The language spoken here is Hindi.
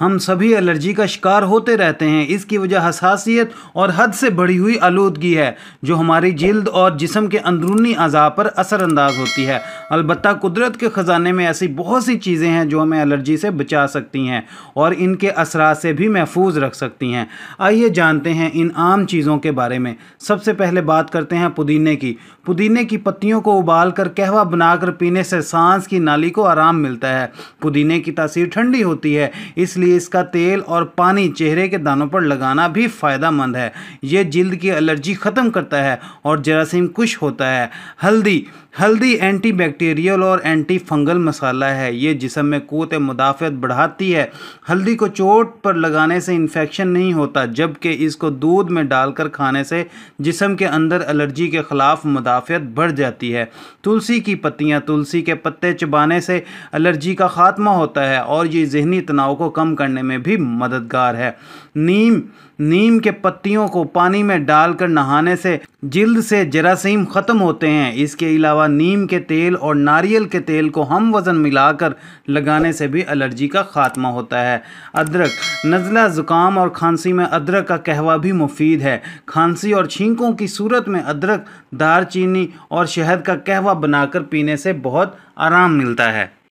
हम सभी एलर्जी का शिकार होते रहते हैं इसकी वजह हसासीत और हद से बढ़ी हुई आलूदगी है जो हमारी जल्द और जिसम के अंदरूनी अज़ा पर असरानंदाज होती है अलबत् कुदरत के ख़जाने में ऐसी बहुत सी चीज़ें हैं जो हमें एलर्जी से बचा सकती हैं और इनके असरा से भी महफूज रख सकती हैं आइए जानते हैं इन आम चीज़ों के बारे में सबसे पहले बात करते हैं पुदीने की पुदीने की पत्तियों को उबाल कर कहवा बनाकर पीने से सांस की नाली को आराम मिलता है पुदीने की तासीर ठंडी होती है इसलिए लिए इसका तेल और पानी चेहरे के दानों पर लगाना भी फ़ायदेमंद है यह जल्द की एलर्जी ख़त्म करता है और जरासीम कुश होता है हल्दी हल्दी एंटी बैक्टीरियल और एंटी फंगल मसाला है ये जिसम में कोत मुदाफ़त बढ़ाती है हल्दी को चोट पर लगाने से इन्फेक्शन नहीं होता जबकि इसको दूध में डालकर खाने से जिसम के अंदर एलर्जी के ख़िलाफ़ मुदाफ़त बढ़ जाती है तुलसी की पत्तियाँ तुलसी के पत्ते चबाने से एलर्जी का ख़ात्मा होता है और ये जहनी तनाव को कम कम करने में भी मददगार है नीम नीम के पत्तियों को पानी में डालकर नहाने से जल्द से जरासीम ख़त्म होते हैं इसके अलावा नीम के तेल और नारियल के तेल को हम वज़न मिलाकर लगाने से भी एलर्जी का खात्मा होता है अदरक नज़ला ज़ुकाम और खांसी में अदरक का कहवा भी मुफीद है खांसी और छींकों की सूरत में अदरक दार चीनी और शहद का कहवा बनाकर पीने से बहुत आराम मिलता है